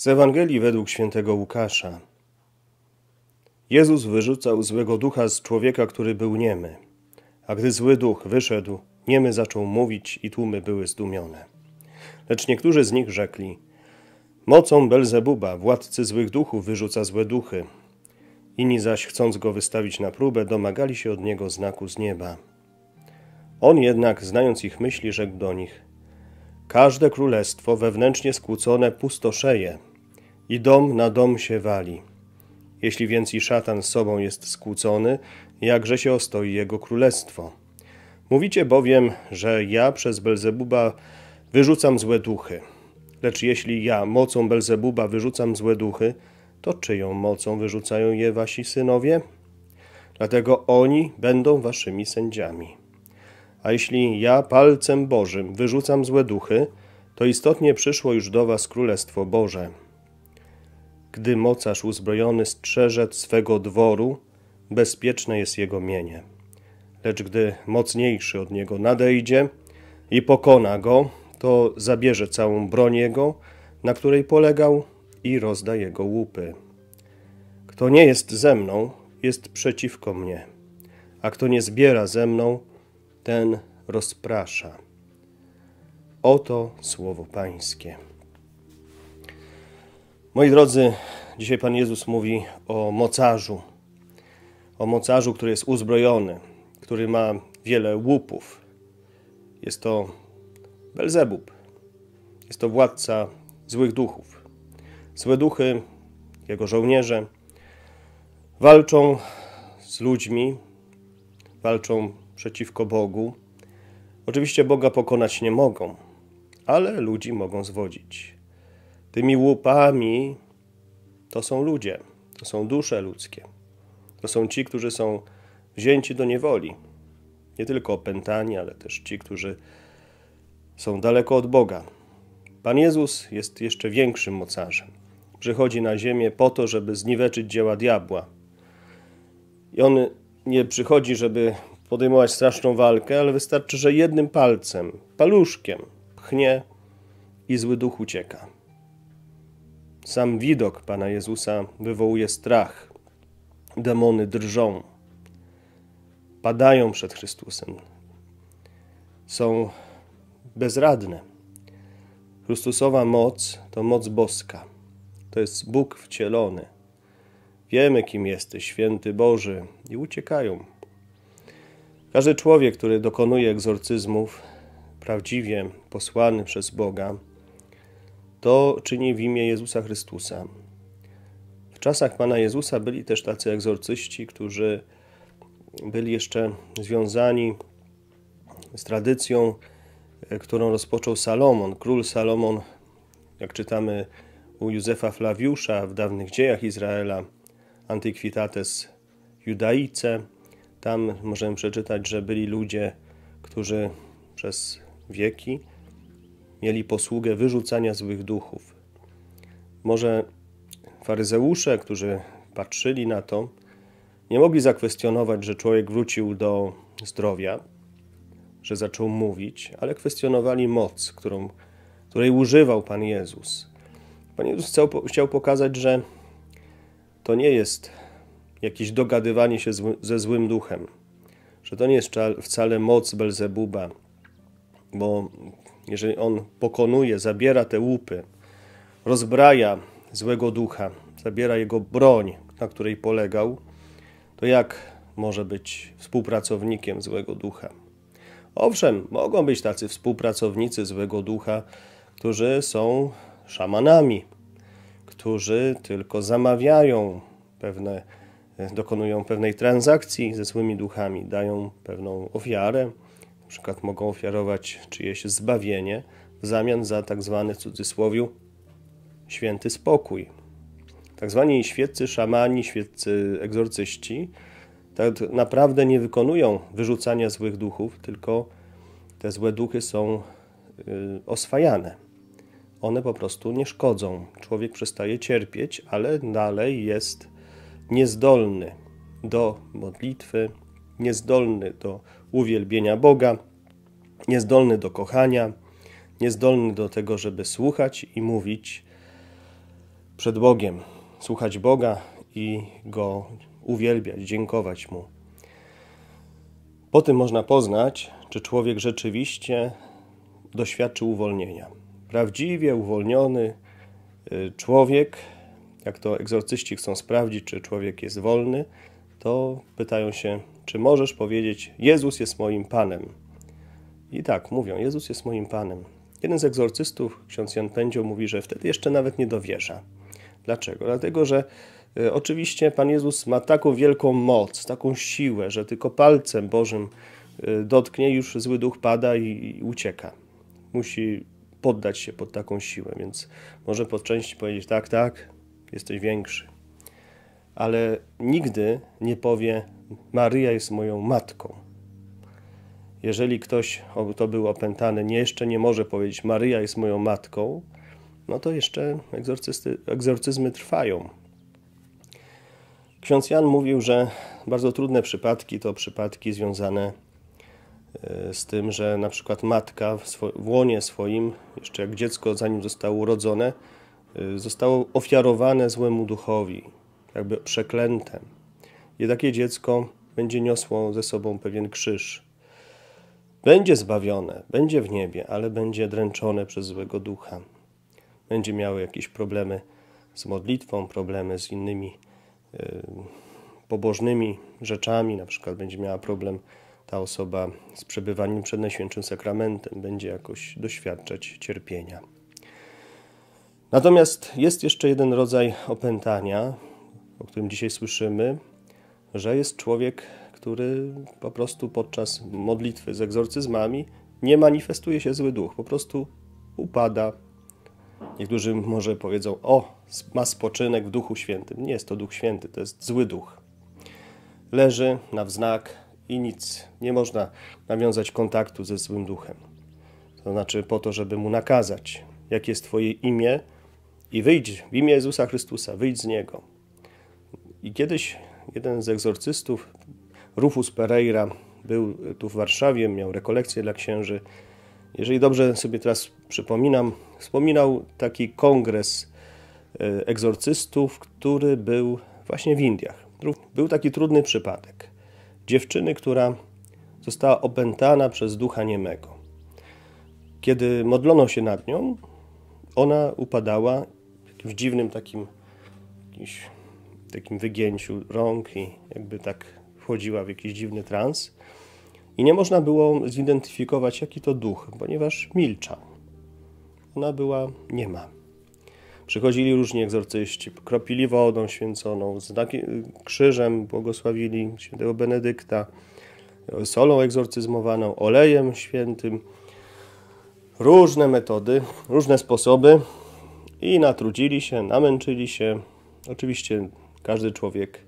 Z Ewangelii według świętego Łukasza. Jezus wyrzucał złego ducha z człowieka, który był niemy. A gdy zły duch wyszedł, niemy zaczął mówić i tłumy były zdumione. Lecz niektórzy z nich rzekli, mocą Belzebuba, władcy złych duchów, wyrzuca złe duchy. Inni zaś, chcąc go wystawić na próbę, domagali się od niego znaku z nieba. On jednak, znając ich myśli, rzekł do nich – Każde królestwo wewnętrznie skłócone pustoszeje, i dom na dom się wali. Jeśli więc i szatan z sobą jest skłócony, jakże się ostoi jego królestwo? Mówicie bowiem, że ja przez Belzebuba wyrzucam złe duchy. Lecz jeśli ja mocą Belzebuba wyrzucam złe duchy, to czyją mocą wyrzucają je wasi synowie? Dlatego oni będą waszymi sędziami. A jeśli ja palcem Bożym wyrzucam złe duchy, to istotnie przyszło już do was Królestwo Boże. Gdy mocarz uzbrojony strzeże swego dworu, bezpieczne jest jego mienie. Lecz gdy mocniejszy od niego nadejdzie i pokona go, to zabierze całą broń jego, na której polegał i rozda jego łupy. Kto nie jest ze mną, jest przeciwko mnie, a kto nie zbiera ze mną, ten rozprasza. Oto słowo Pańskie. Moi drodzy, dzisiaj Pan Jezus mówi o mocarzu. O mocarzu, który jest uzbrojony, który ma wiele łupów. Jest to Belzebub. Jest to władca złych duchów. Złe duchy, jego żołnierze, walczą z ludźmi, walczą przeciwko Bogu. Oczywiście Boga pokonać nie mogą, ale ludzi mogą zwodzić. Tymi łupami to są ludzie, to są dusze ludzkie. To są ci, którzy są wzięci do niewoli. Nie tylko opętani, ale też ci, którzy są daleko od Boga. Pan Jezus jest jeszcze większym mocarzem. Przychodzi na ziemię po to, żeby zniweczyć dzieła diabła. I on nie przychodzi, żeby podejmować straszną walkę, ale wystarczy, że jednym palcem, paluszkiem pchnie i zły duch ucieka. Sam widok Pana Jezusa wywołuje strach. Demony drżą, padają przed Chrystusem, są bezradne. Chrystusowa moc to moc boska. To jest Bóg wcielony. Wiemy, kim jesteś, święty Boży, i uciekają. Każdy człowiek, który dokonuje egzorcyzmów, prawdziwie posłany przez Boga, to czyni w imię Jezusa Chrystusa. W czasach Pana Jezusa byli też tacy egzorcyści, którzy byli jeszcze związani z tradycją, e, którą rozpoczął Salomon. Król Salomon, jak czytamy u Józefa Flawiusza w dawnych dziejach Izraela, Antiquitates Judaice, tam możemy przeczytać, że byli ludzie, którzy przez wieki mieli posługę wyrzucania złych duchów. Może faryzeusze, którzy patrzyli na to, nie mogli zakwestionować, że człowiek wrócił do zdrowia, że zaczął mówić, ale kwestionowali moc, którą, której używał Pan Jezus. Pan Jezus chciał, pokazać, że to nie jest jakieś dogadywanie się ze złym duchem, że to nie jest wcale moc Belzebuba, bo jeżeli on pokonuje, zabiera te łupy, rozbraja złego ducha, zabiera jego broń, na której polegał, to jak może być współpracownikiem złego ducha? Owszem, mogą być tacy współpracownicy złego ducha, którzy są szamanami, którzy tylko zamawiają pewne, dokonują pewnej transakcji ze złymi duchami, dają pewną ofiarę, przykład mogą ofiarować czyjeś zbawienie w zamian za tak zwany w cudzysłowiu święty spokój. Tak zwani świeccy szamani, świeccy egzorcyści tak naprawdę nie wykonują wyrzucania złych duchów, tylko te złe duchy są y, oswajane. One po prostu nie szkodzą. Człowiek przestaje cierpieć, ale dalej jest niezdolny do modlitwy, niezdolny do uwielbienia Boga, niezdolny do kochania, niezdolny do tego, żeby słuchać i mówić przed Bogiem, słuchać Boga i go uwielbiać, dziękować mu. Po tym można poznać, czy człowiek rzeczywiście doświadczył uwolnienia. Prawdziwie uwolniony y, człowiek, jak to egzorcyści chcą sprawdzić, czy człowiek jest wolny, to pytają się, czy możesz powiedzieć: Jezus jest moim Panem. I tak mówią: Jezus jest moim Panem. Jeden z egzorcystów, ksiądz Jan Pędzioł, mówi, że wtedy jeszcze nawet nie dowierza. Dlaczego? Dlatego, że y, oczywiście Pan Jezus ma taką wielką moc, taką siłę, że tylko palcem Bożym y, dotknie, już zły duch pada i, i ucieka. Musi poddać się pod taką siłę, więc może po części powiedzieć: tak, tak, jesteś większy ale nigdy nie powie: Maryja jest moją matką. Jeżeli ktoś, to był opętany, nie, jeszcze nie może powiedzieć: Maryja jest moją matką, no to jeszcze egzorcyzmy trwają. Ksiądz Jan mówił, że bardzo trudne przypadki to przypadki związane e, z tym, że na przykład matka w łonie swoim, jeszcze jak dziecko zanim zostało urodzone, e, zostało ofiarowane złemu duchowi, jakby przeklęte. I takie dziecko będzie niosło ze sobą pewien krzyż. Będzie zbawione, będzie w niebie, ale będzie dręczone przez złego ducha. Będzie miało jakieś problemy z modlitwą, problemy z innymi yy, pobożnymi rzeczami, na przykład będzie miała problem ta osoba z przebywaniem przed Najświętszym Sakramentem, będzie jakoś doświadczać cierpienia. Natomiast jest jeszcze jeden rodzaj opętania, o którym dzisiaj słyszymy, że jest człowiek, który po prostu podczas modlitwy z egzorcyzmami nie manifestuje się zły duch, po prostu upada. Niektórzy może powiedzą: O, ma spoczynek w Duchu Świętym. Nie jest to Duch Święty, to jest zły duch. Leży na wznak i nic. Nie można nawiązać kontaktu ze złym duchem. To znaczy, po to, żeby mu nakazać, jakie jest Twoje imię, i wyjdź w imię Jezusa Chrystusa, wyjdź z niego. I kiedyś jeden z egzorcystów, Rufus Pereira, był tu w Warszawie, miał rekolekcję dla księży. Jeżeli dobrze sobie teraz przypominam, wspominał taki kongres e, egzorcystów, który był właśnie w Indiach. Był taki trudny przypadek. Dziewczyny, która została opętana przez ducha niemego. Kiedy modlono się nad nią, ona upadała w dziwnym takim jakimś takim wygięciu rąk i jakby tak wchodziła w jakiś dziwny trans. I nie można było zidentyfikować, jaki to duch, ponieważ milcza. Ona była niema. Przychodzili różni egzorcyści, kropili wodą święconą, znaki, krzyżem błogosławili świętego Benedykta, solą egzorcyzmowaną, olejem świętym. Różne metody, różne sposoby i natrudzili się, namęczyli się. Oczywiście każdy człowiek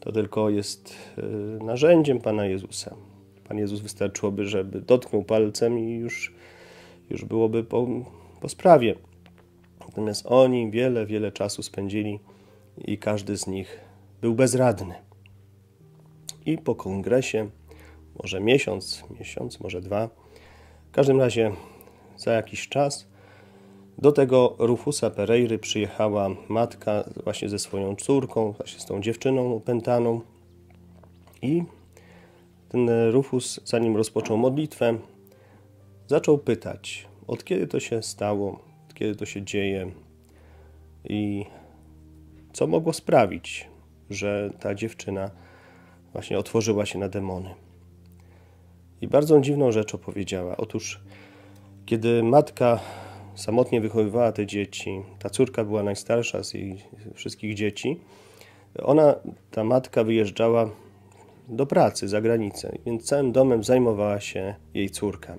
to tylko jest y, narzędziem Pana Jezusa. Pan Jezus wystarczyłoby, żeby dotknął palcem i już, już byłoby po, po sprawie. Natomiast oni wiele, wiele czasu spędzili i każdy z nich był bezradny. I po kongresie, może miesiąc, miesiąc, może dwa, w każdym razie za jakiś czas do tego Rufusa Pereiry przyjechała matka właśnie ze swoją córką, właśnie z tą dziewczyną opętaną i ten Rufus, zanim rozpoczął modlitwę, zaczął pytać, od kiedy to się stało, od kiedy to się dzieje i co mogło sprawić, że ta dziewczyna właśnie otworzyła się na demony. I bardzo dziwną rzecz opowiedziała. Otóż, kiedy matka samotnie wychowywała te dzieci. Ta córka była najstarsza z jej wszystkich dzieci. Ona, ta matka, wyjeżdżała do pracy za granicę, więc całym domem zajmowała się jej córka.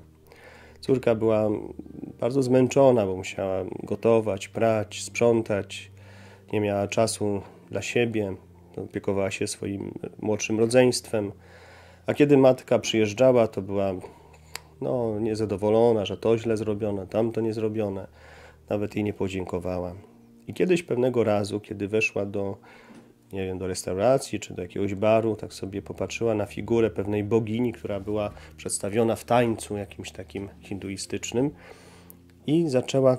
Córka była bardzo zmęczona, bo musiała gotować, prać, sprzątać, nie miała czasu dla siebie, opiekowała się swoim młodszym rodzeństwem. A kiedy matka przyjeżdżała, to była no, niezadowolona, że to źle zrobione, tamto nie zrobione. Nawet jej nie podziękowała. I kiedyś pewnego razu, kiedy weszła do, nie wiem, do restauracji czy do jakiegoś baru, tak sobie popatrzyła na figurę pewnej bogini, która była przedstawiona w tańcu jakimś takim hinduistycznym i zaczęła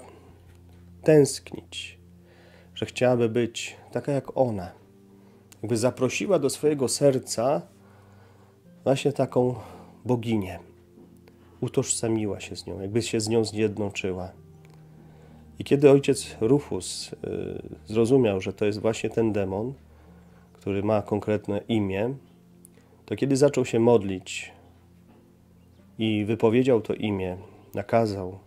tęsknić, że chciałaby być taka jak ona. Jakby zaprosiła do swojego serca właśnie taką boginię utożsamiła się z nią, jakby się z nią zjednoczyła. I kiedy ojciec Rufus y, zrozumiał, że to jest właśnie ten demon, który ma konkretne imię, to kiedy zaczął się modlić i wypowiedział to imię, nakazał,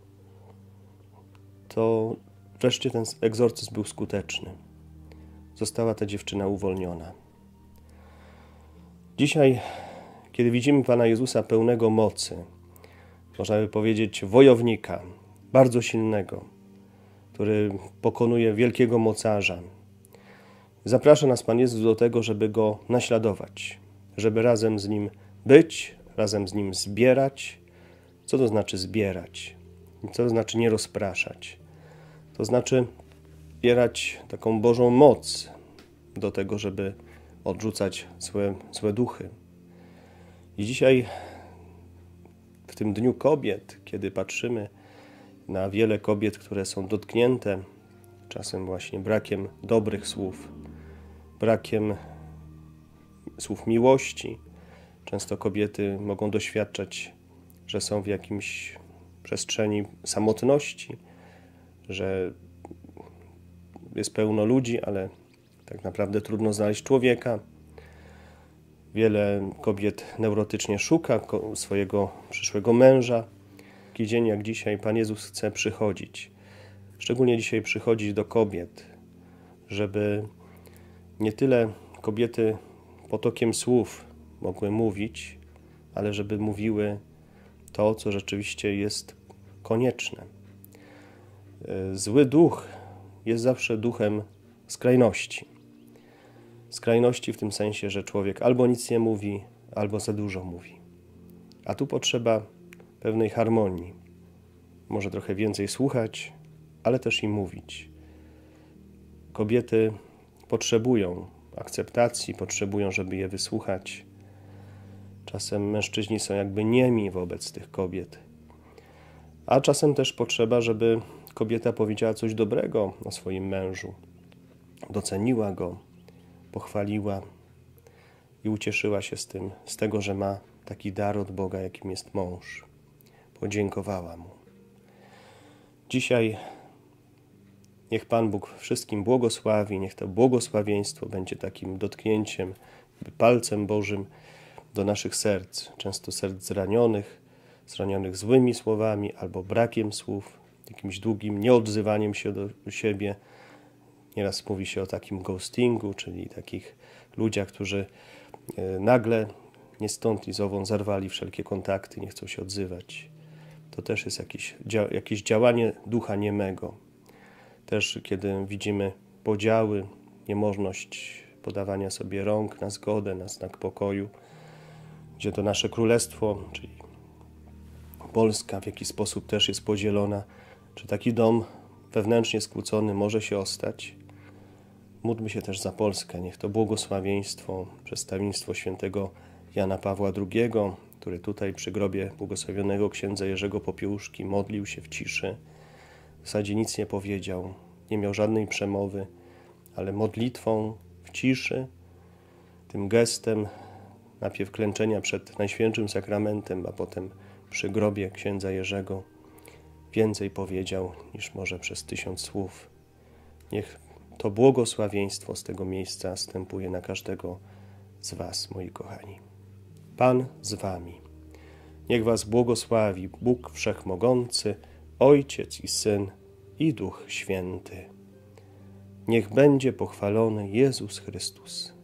to wreszcie ten egzorcyzm był skuteczny. Została ta dziewczyna uwolniona. Dzisiaj, kiedy widzimy Pana Jezusa pełnego mocy, można by powiedzieć, wojownika, bardzo silnego, który pokonuje wielkiego mocarza. Zaprasza nas Pan Jezus do tego, żeby go naśladować, żeby razem z nim być, razem z nim zbierać. Co to znaczy zbierać? Co to znaczy nie rozpraszać? To znaczy zbierać taką Bożą moc do tego, żeby odrzucać złe, złe duchy. I dzisiaj w tym Dniu Kobiet, kiedy patrzymy na wiele kobiet, które są dotknięte czasem właśnie brakiem dobrych słów, brakiem słów miłości. Często kobiety mogą doświadczać, że są w jakimś przestrzeni samotności, że jest pełno ludzi, ale tak naprawdę trudno znaleźć człowieka. Wiele kobiet neurotycznie szuka swojego przyszłego męża. Taki dzień jak dzisiaj Pan Jezus chce przychodzić. Szczególnie dzisiaj przychodzić do kobiet, żeby nie tyle kobiety potokiem słów mogły mówić, ale żeby mówiły to, co rzeczywiście jest konieczne. Zły duch jest zawsze duchem skrajności. Skrajności w tym sensie, że człowiek albo nic nie mówi, albo za dużo mówi. A tu potrzeba pewnej harmonii. Może trochę więcej słuchać, ale też i mówić. Kobiety potrzebują akceptacji, potrzebują, żeby je wysłuchać. Czasem mężczyźni są jakby niemi wobec tych kobiet. A czasem też potrzeba, żeby kobieta powiedziała coś dobrego o swoim mężu, doceniła go, pochwaliła i ucieszyła się z tym, z tego, że ma taki dar od Boga, jakim jest mąż. Podziękowała mu. Dzisiaj niech Pan Bóg wszystkim błogosławi, niech to błogosławieństwo będzie takim dotknięciem, palcem Bożym do naszych serc, często serc zranionych, zranionych złymi słowami albo brakiem słów, jakimś długim nieodzywaniem się do siebie. Nieraz mówi się o takim ghostingu, czyli takich ludziach, którzy e, nagle nie stąd i zową zerwali wszelkie kontakty, nie chcą się odzywać. To też jest jakieś, jakieś działanie ducha niemego. Też kiedy widzimy podziały, niemożność podawania sobie rąk na zgodę, na znak pokoju, gdzie to nasze królestwo, czyli Polska w jakiś sposób też jest podzielona, czy taki dom wewnętrznie skłócony może się ostać, Módlmy się też za Polskę. Niech to błogosławieństwo, przedstawieństwo świętego Jana Pawła II, który tutaj przy grobie błogosławionego księdza Jerzego Popiełuszki modlił się w ciszy. W zasadzie nic nie powiedział, nie miał żadnej przemowy, ale modlitwą w ciszy, tym gestem najpierw klęczenia przed Najświętszym Sakramentem, a potem przy grobie księdza Jerzego więcej powiedział niż może przez tysiąc słów. Niech to błogosławieństwo z tego miejsca stępuje na każdego z Was, moi kochani. Pan z Wami. Niech Was błogosławi Bóg Wszechmogący, Ojciec i Syn i Duch Święty. Niech będzie pochwalony Jezus Chrystus.